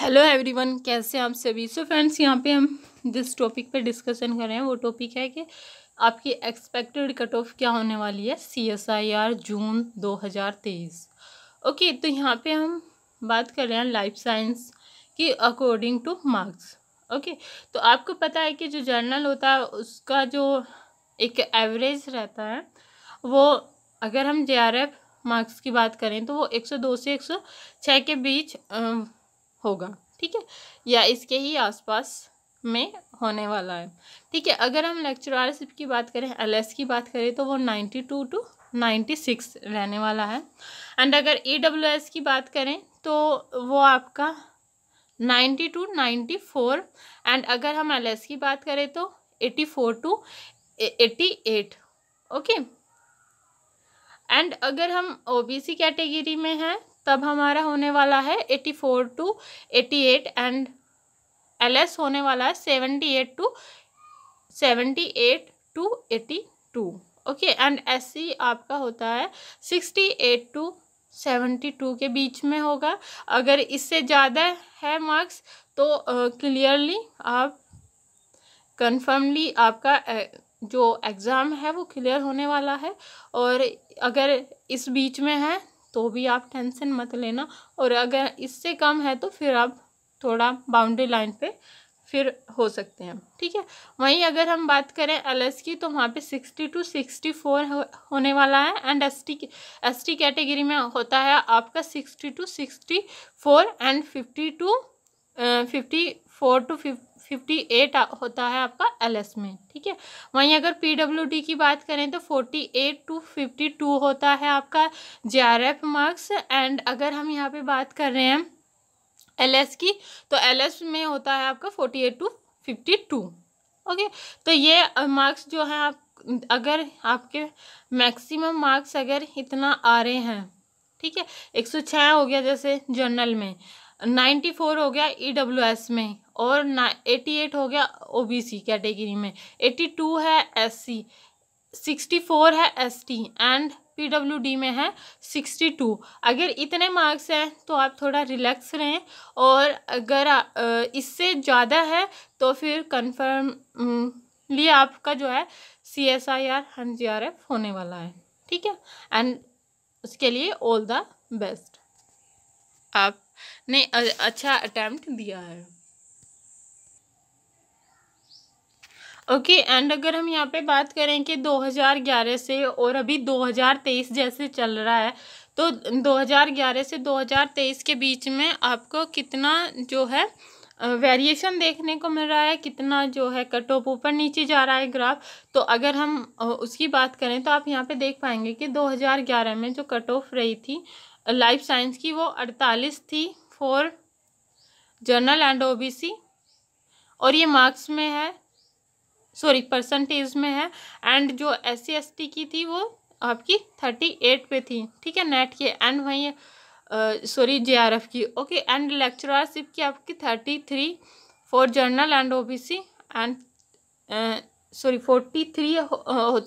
Hello everyone कैसे आप सभी सो फ्रेंड्स यहाँ पे हम जिस टॉपिक पे डिस्कशन कर रहे हैं वो टॉपिक है कि आपकी एक्सपेक्टेड कट ऑफ क्या होने वाली है सी एस आई आर जून दो हज़ार तेईस ओके तो यहाँ पे हम बात कर रहे हैं लाइफ साइंस की अकॉर्डिंग टू मार्क्स ओके तो आपको पता है कि जो जर्नल होता है उसका जो एक एवरेज रहता है वो अगर हम जे आर एफ मार्क्स की बात करें तो वो एक सौ दो से एक सौ छः के बीच आ, होगा ठीक है या इसके ही आसपास में होने वाला है ठीक है अगर हम लेक्चरारशिप की बात करें एल की बात करें तो वो ninety two to ninety six रहने वाला है एंड अगर ई डब्ल्यू एस की बात करें तो वो आपका ninety two ninety four and अगर हम एल की बात करें तो eighty four to eighty eight okay and अगर हम ओबीसी कैटेगरी में हैं तब हमारा होने वाला है eighty four to eighty eight and L S होने वाला है seventy eight to seventy eight to eighty two okay and S C आपका होता है sixty eight to seventy two के बीच में होगा अगर इससे ज़्यादा है मार्क्स तो क्लियरली uh, आप कन्फर्मली आपका जो एग्ज़ाम है वो क्लियर होने वाला है और अगर इस बीच में है तो भी आप टेंशन मत लेना और अगर इससे कम है तो फिर आप थोड़ा बाउंड्री लाइन पे फिर हो सकते हैं ठीक है वहीं अगर हम बात करें एल की तो वहाँ पे सिक्सटी टू सिक्सटी फोर होने वाला है and S T S T category में होता है आपका sixty two sixty four and fifty two fifty four to fif fifty eight होता है आपका एल एस में ठीक है वहीं अगर पी डब्ल्यू डी की बात करें तो forty eight to fifty two होता है आपका J R F marks and अगर हम यहाँ पे बात कर रहे हैं एल एस की तो एल एस में होता है आपका forty eight to fifty two okay तो ये मार्क्स जो है आप अगर आपके मैक्सिमम मार्क्स अगर इतना आ रहे हैं ठीक है एक सौ छः हो गया जैसे जर्नल में नाइन्टी फोर हो गया ई डब्ल्यू एस में और ना एटी एट हो गया ओ बी सी कैटेगरी में एटी टू है एस सी सिक्सटी फोर है S T and P W D में है सिक्सटी टू अगर इतने मार्क्स हैं तो आप थोड़ा रिलैक्स रहें और अगर इससे ज़्यादा है तो फिर कन्फर्म लिए आपका जो है C S I R and G R F होने वाला है ठीक है एंड उसके लिए ऑल द बेस्ट आप ने अच्छा अटैम्प्ट दिया है ओके okay, एंड अगर हम यहाँ पे बात करें कि 2011 से और अभी 2023 जैसे चल रहा है तो 2011 से 2023 के बीच में आपको कितना जो है वेरिएशन देखने को मिल रहा है कितना जो है कट ऑफ ऊपर नीचे जा रहा है ग्राफ तो अगर हम उसकी बात करें तो आप यहाँ पे देख पाएंगे कि 2011 में जो कट ऑफ रही थी लाइफ साइंस की वो अड़तालीस थी फॉर जर्नल एंड ओबीसी और ये मार्क्स में है सॉरी परसेंटेज में है एंड जो एस सी एस टी की थी वो आपकी थर्टी एट पे थी ठीक है नेट के एंड वहीं सॉरी जे आर एफ की ओके एंड लेक्चरारशिप की आपकी thirty three for general and O B C and sorry forty three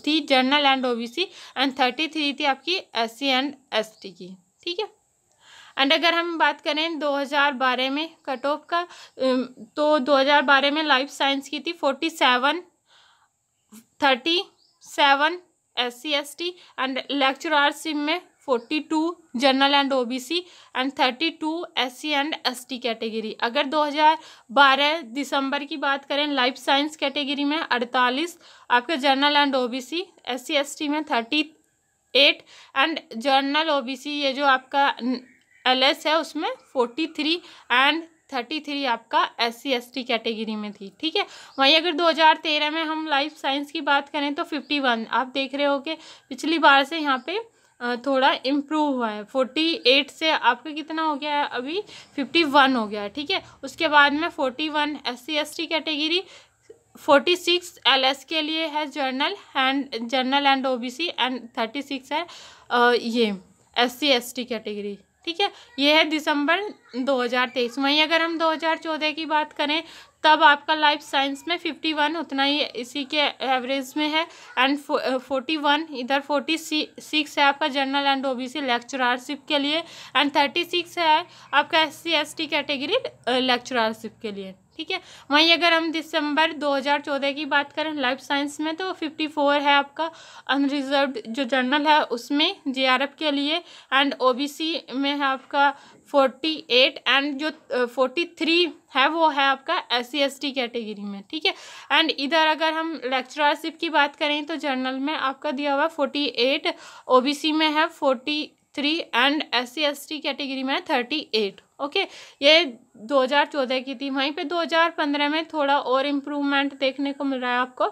थी general and O B C and thirty three थी आपकी S C and S T की ठीक है and अगर हम बात करें 2012 में कट ऑफ का तो 2012 में लाइफ साइंस की थी forty seven thirty seven S C S T and में forty two general and O B C and thirty two S C and S T category अगर दो हज़ार बारह दिसंबर की बात करें लाइफ साइंस कैटेगरी में अड़तालीस आपके general and O B C S C S T में thirty eight and general OBC ये जो आपका एलएस है उसमें forty three and thirty three आपका S C S T category में थी ठीक है वहीं अगर दो हजार तेरह में हम लाइफ साइंस की बात करें तो फिफ्टी वन आप देख रहे हो कि पिछली बार से यहाँ पे थोड़ा इम्प्रूव हुआ है फोर्टी एट से आपका कितना हो गया है अभी फिफ्टी वन हो गया है ठीक है उसके बाद में forty one S C S T category forty six L S के लिए है general and general and O B C and thirty six है uh, ये S C S T category ठीक है ये है दिसंबर 2023 वहीं अगर हम 2014 की बात करें तब आपका लाइफ साइंस में 51 उतना ही इसी के एवरेज में है एंड 41 uh, इधर 46 है आपका general and O B C lectureship के लिए एंड 36 है आपका S C S T category lectureship के लिए ठीक है वहीं अगर हम दिसंबर 2014 की बात करें लाइफ साइंस में तो 54 है आपका अनरिजर्व जो जर्नल है उसमें जे के लिए एंड ओ में है आपका फोर्टी एट एंड जो फोर्टी थ्री है वो है आपका S C S T category में ठीक है एंड इधर अगर हम लेक्चरारशिप की बात करें तो जर्नल में आपका दिया हुआ forty eight O B C में है forty three and S C S T category में थर्टी एट ओके ये दो हजार चौदह की थी वहीं पे पंद्रह में थोड़ा और इम्प्रूवमेंट देखने को मिल रहा है आपको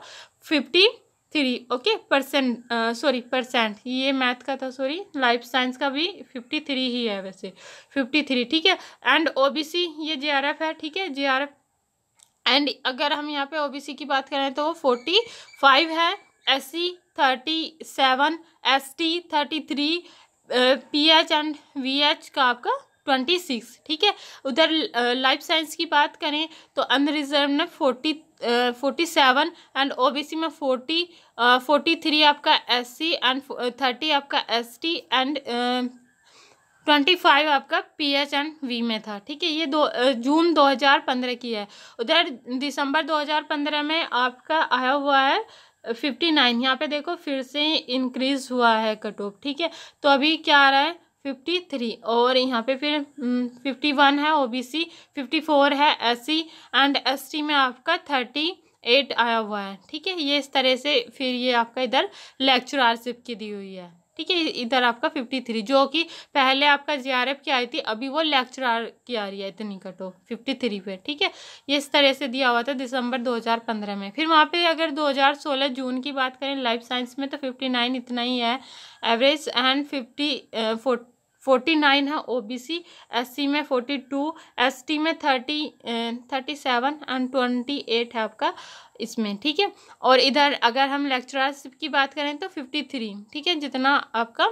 fifty three okay percent sorry percent ये मैथ का था सॉरी लाइफ साइंस का भी फिफ्टी थ्री ही है वैसे फिफ्टी थ्री ठीक है एंड सी ये एफ है ठीक है एफ एंड अगर हम यहाँ पे सी की बात करें तो वो फोर्टी फाइव है S C thirty seven S T thirty three P H and V H का आपका ट्वेंटी सिक्स ठीक है उधर लाइफ साइंस की बात करें तो अनरिजर्व में forty forty seven and OBC में फोर्टी फोर्टी थ्री आपका एससी एंड थर्टी आपका एसटी एंड ट्वेंटी फाइव आपका पी एच एंड वी में था ठीक है ये दो जून दो हज़ार पंद्रह की है उधर दिसंबर दो हज़ार पंद्रह में आपका आया हुआ है फिफ्टी नाइन यहाँ पे देखो फिर से इंक्रीज़ हुआ है कट ऑफ ठीक है तो अभी क्या आ रहा है फिफ्टी थ्री और यहाँ पे फिर हम्म, फिफ्टी वन है ओबीसी फिफ्टी फोर है एससी एंड एसटी में आपका थर्टी एट आया हुआ है ठीक है ये इस तरह से फिर ये आपका इधर लेक्चरारशिप की दी हुई है ठीक है इधर आपका फिफ्टी थ्री जो कि पहले आपका जे आर एफ की आई थी अभी वो लेक्चरार की आ रही है इतनी कटो फिफ्टी थ्री पे ठीक है ये इस तरह से दिया हुआ था दिसंबर दो हज़ार पंद्रह में फिर वहाँ पे अगर दो हज़ार सोलह जून की बात करें लाइफ साइंस में तो फिफ्टी नाइन इतना ही है average and fifty forty forty nine है O B C S C में फोर्टी टू एस टी में thirty thirty seven and twenty eight है आपका इसमें ठीक है और इधर अगर हम लेक्चरारशिप की बात करें तो फिफ्टी थ्री ठीक है जितना आपका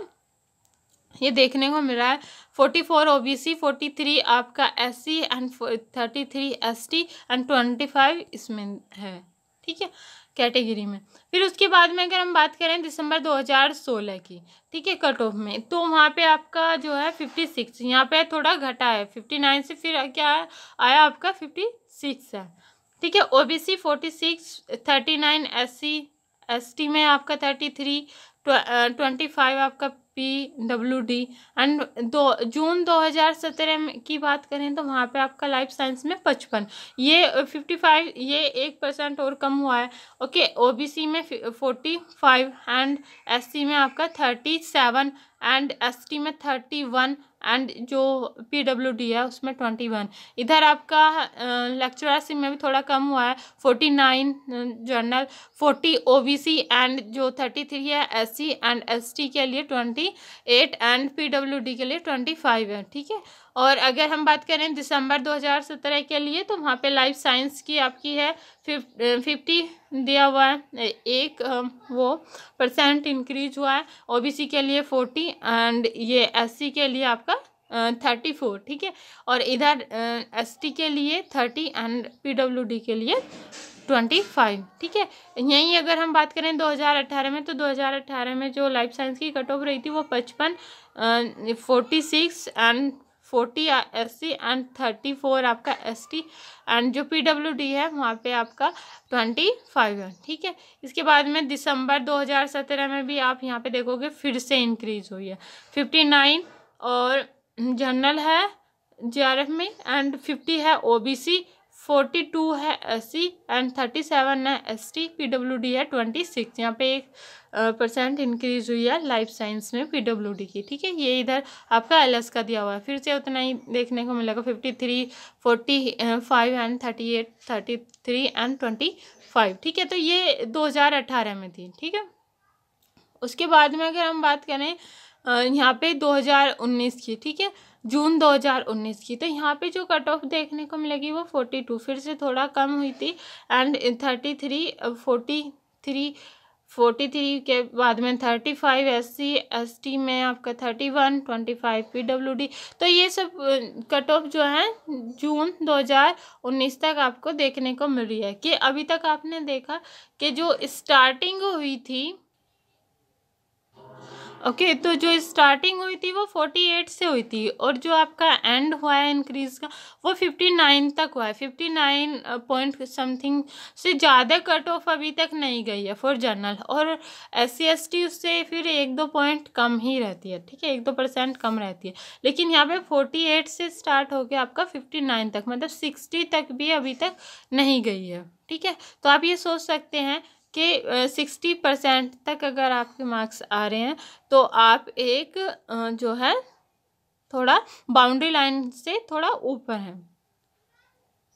ये देखने को मिला है forty four O B C forty three आपका S C and thirty three S T and twenty five इसमें है ठीक है कैटेगरी में फिर उसके बाद में अगर हम बात करें दिसंबर 2016 की ठीक है कट ऑफ में तो वहाँ पे आपका जो है 56 यहाँ पर थोड़ा घटा है 59 से फिर क्या है? आया आपका 56 है ठीक है O B C forty six thirty nine S C S T में आपका थर्टी थ्री ट्वेंटी फाइव आपका पी डब्ल्यू डी एंड दो जून 2017 की बात करें तो वहाँ पे आपका लाइफ साइंस में पचपन ये 55 ये एक परसेंट और कम हुआ है ओके ओबीसी में 45 एंड एससी में आपका 37 एंड एस टी में थर्टी वन एंड जो पी डब्ल्यू डी है उसमें ट्वेंटी वन इधर आपका लेक्चरर सिम में भी थोड़ा कम हुआ है forty nine general forty O B C and जो थर्टी थ्री है S C and S T के लिए twenty eight and P W D के लिए ट्वेंटी फाइव है ठीक है और अगर हम बात करें दिसंबर 2017 के लिए तो वहाँ पे लाइफ साइंस की आपकी है फिफ फिफ्टी दिया हुआ है एक वो परसेंट इंक्रीज हुआ है ओबीसी के लिए फोर्टी एंड ये एससी के लिए आपका थर्टी फोर ठीक है और इधर एसटी के लिए थर्टी एंड पीडब्ल्यूडी के लिए ट्वेंटी फाइव ठीक है यहीं अगर हम बात करें दो हज़ार अट्ठारह में तो दो हज़ार अट्ठारह में जो लाइफ साइंस की कट ऑफ रही थी वो पचपन forty six and forty S C and thirty four आपका एस टी एंड जो पी डब्ल्यू डी है वहाँ पे आपका ट्वेंटी फाइव है ठीक है इसके बाद में दिसंबर दो हज़ार सत्रह में भी आप यहाँ पे देखोगे फिर से इंक्रीज़ हुई है फिफ्टी नाइन और जनरल है जे में एंड फिफ्टी है O B C forty two है S C and thirty seven है S T P W D है ट्वेंटी सिक्स यहाँ पे एक परसेंट इंक्रीज हुई है लाइफ साइंस में पी डब्ल्यू डी की ठीक है ये इधर आपका एल एस का दिया हुआ है फिर से उतना ही देखने को मिलेगा fifty three forty five and thirty eight thirty three and twenty five ठीक है तो ये दो हज़ार अठारह में थी ठीक है उसके बाद में अगर हम बात करें यहाँ पे उन्नीस की ठीक है जून 2019 की तो यहाँ पे जो कट ऑफ देखने को मिलेगी वो 42 फिर से थोड़ा कम हुई थी एंड 33 43 फोर्टी थ्री के बाद में thirty five S C S T में आपका thirty one twenty five P W D तो ये सब कट ऑफ जो है जून दो हज़ार उन्नीस तक आपको देखने को मिल रही है कि अभी तक आपने देखा कि जो स्टार्टिंग हुई थी ओके okay, तो जो स्टार्टिंग हुई थी वो फोर्टी एट से हुई थी और जो आपका एंड हुआ है इंक्रीज़ का वो फिफ्टी नाइन तक हुआ है फिफ्टी नाइन पॉइंट समथिंग से ज़्यादा कट ऑफ अभी तक नहीं गई है फॉर जनरल और एस सी उससे फिर एक दो पॉइंट कम ही रहती है ठीक है एक दो परसेंट कम रहती है लेकिन यहाँ पे फोर्टी एट से स्टार्ट हो गया आपका फिफ्टी नाइन तक मतलब सिक्सटी तक भी अभी तक नहीं गई है ठीक है तो आप ये सोच सकते हैं के सिक्सटी परसेंट तक अगर आपके मार्क्स आ रहे हैं तो आप एक जो है थोड़ा बाउंड्री लाइन से थोड़ा ऊपर हैं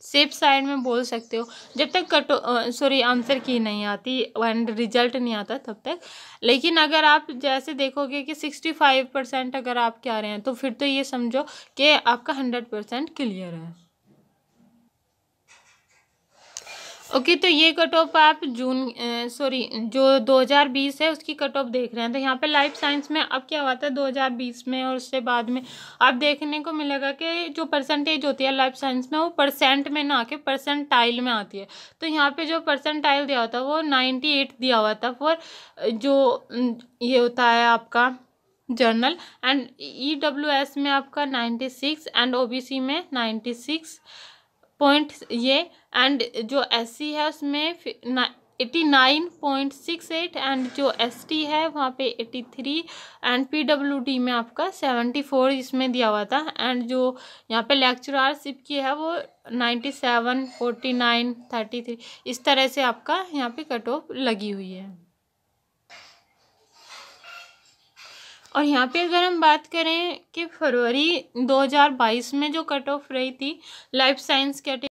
सेफ साइड में बोल सकते हो जब तक कटो सॉरी आंसर की नहीं आती एंड रिजल्ट नहीं आता तब तक लेकिन अगर आप जैसे देखोगे कि सिक्सटी फाइव परसेंट अगर आप क्या रहे हैं तो फिर तो ये समझो कि आपका हंड्रेड परसेंट क्लियर है ओके तो ये कट ऑफ आप जून सॉरी जो 2020 है उसकी कट ऑफ देख रहे हैं तो यहाँ पे लाइफ साइंस में अब क्या हुआ था 2020 में और उससे बाद में आप देखने को मिलेगा कि जो परसेंटेज होती है लाइफ साइंस में वो परसेंट में ना आके परसेंटाइल में आती है तो यहाँ पे जो परसेंटाइल दिया होता है वो नाइन्टी दिया हुआ था फॉर जो ये होता है आपका general and E W S में आपका ninety six and O B C में नाइन्टी सिक्स पॉइंट ये एंड जो एस सी है उसमें eighty nine point six eight and जो एस टी है वहाँ पे eighty three and P W D में आपका सेवेंटी फोर इसमें दिया हुआ था एंड जो यहाँ पे लेक्चरारशिप की है वो ninety seven forty nine thirty three इस तरह से आपका यहाँ पे कट ऑफ लगी हुई है और यहाँ पे अगर हम बात करें कि फरवरी दो हज़ार बाईस में जो कट ऑफ रही थी लाइफ साइंस कैटे